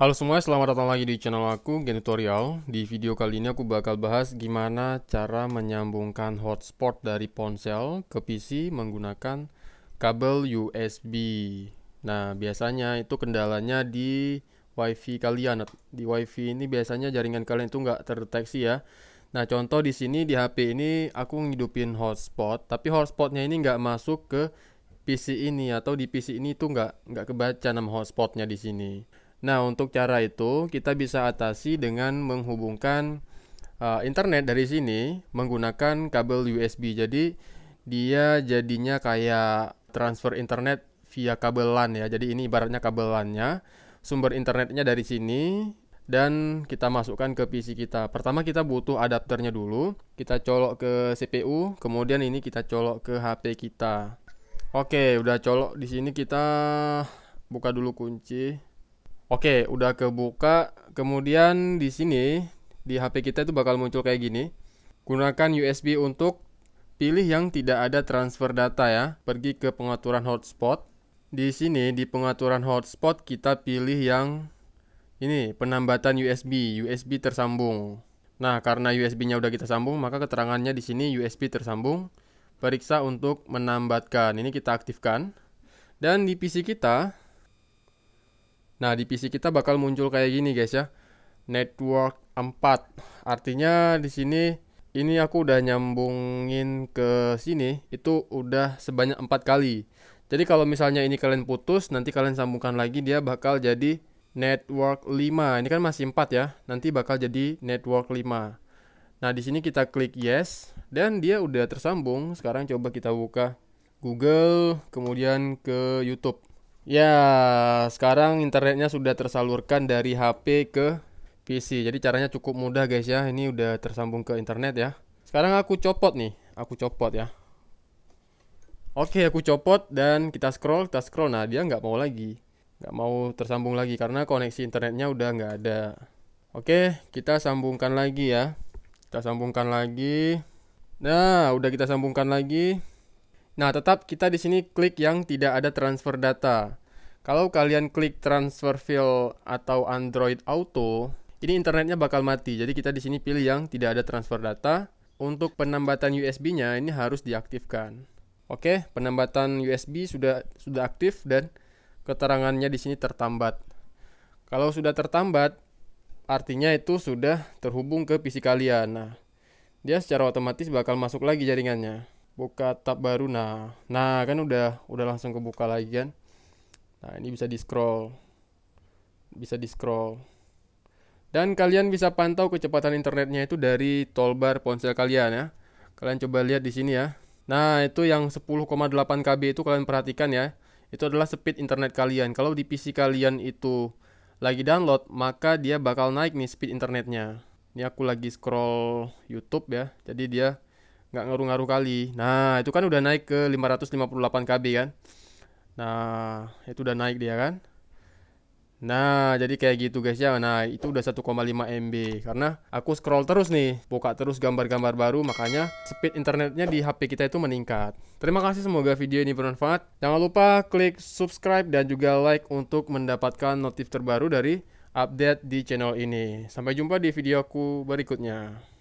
Halo semua, selamat datang lagi di channel aku, tutorial Di video kali ini aku bakal bahas gimana cara menyambungkan hotspot dari ponsel ke PC menggunakan kabel USB. Nah, biasanya itu kendalanya di WiFi kalian. Di WiFi ini biasanya jaringan kalian itu nggak terdeteksi ya. Nah, contoh di sini di HP ini aku ngidupin hotspot, tapi hotspotnya ini nggak masuk ke PC ini atau di PC ini tuh nggak nggak kebaca nama hotspotnya di sini. Nah, untuk cara itu kita bisa atasi dengan menghubungkan uh, internet dari sini menggunakan kabel USB. Jadi dia jadinya kayak transfer internet via kabel LAN ya. Jadi ini ibaratnya kabel LAN-nya. Sumber internetnya dari sini dan kita masukkan ke PC kita. Pertama kita butuh adapternya dulu. Kita colok ke CPU, kemudian ini kita colok ke HP kita. Oke, udah colok di sini kita buka dulu kunci. Oke, udah kebuka. Kemudian di sini di HP kita itu bakal muncul kayak gini. Gunakan USB untuk pilih yang tidak ada transfer data ya. Pergi ke pengaturan hotspot. Di sini di pengaturan hotspot kita pilih yang ini penambatan USB, USB tersambung. Nah, karena USB-nya udah kita sambung, maka keterangannya di sini USB tersambung. Periksa untuk menambatkan. Ini kita aktifkan. Dan di PC kita Nah, di PC kita bakal muncul kayak gini guys ya. Network 4. Artinya di sini ini aku udah nyambungin ke sini itu udah sebanyak 4 kali. Jadi kalau misalnya ini kalian putus, nanti kalian sambungkan lagi dia bakal jadi network 5. Ini kan masih 4 ya. Nanti bakal jadi network 5. Nah, di sini kita klik yes dan dia udah tersambung. Sekarang coba kita buka Google, kemudian ke YouTube. Ya, sekarang internetnya sudah tersalurkan dari HP ke PC. Jadi caranya cukup mudah guys ya. Ini udah tersambung ke internet ya. Sekarang aku copot nih. Aku copot ya. Oke, aku copot dan kita scroll, kita scroll. Nah, dia nggak mau lagi. Nggak mau tersambung lagi karena koneksi internetnya udah nggak ada. Oke, kita sambungkan lagi ya. Kita sambungkan lagi. Nah, udah kita sambungkan lagi. Nah, tetap kita di sini klik yang tidak ada transfer data. Kalau kalian klik transfer file atau Android Auto, ini internetnya bakal mati. Jadi kita di sini pilih yang tidak ada transfer data. Untuk penambatan USB-nya ini harus diaktifkan. Oke, penambatan USB sudah sudah aktif dan keterangannya di sini tertambat. Kalau sudah tertambat, artinya itu sudah terhubung ke PC kalian. Nah, dia secara otomatis bakal masuk lagi jaringannya. Buka tab baru. Nah, nah kan udah udah langsung kebuka lagi kan. Nah, ini bisa di-scroll. Bisa di-scroll. Dan kalian bisa pantau kecepatan internetnya itu dari toolbar ponsel kalian ya. Kalian coba lihat di sini ya. Nah, itu yang 10,8 KB itu kalian perhatikan ya. Itu adalah speed internet kalian. Kalau di PC kalian itu lagi download, maka dia bakal naik nih speed internetnya. Ini aku lagi scroll YouTube ya. Jadi dia nggak ngaruh-ngaruh kali. Nah, itu kan udah naik ke 558 KB kan. Nah, itu udah naik dia kan. Nah, jadi kayak gitu guys ya. Nah, itu udah 1,5 MB karena aku scroll terus nih, buka terus gambar-gambar baru makanya speed internetnya di HP kita itu meningkat. Terima kasih semoga video ini bermanfaat. Jangan lupa klik subscribe dan juga like untuk mendapatkan notif terbaru dari update di channel ini. Sampai jumpa di videoku berikutnya.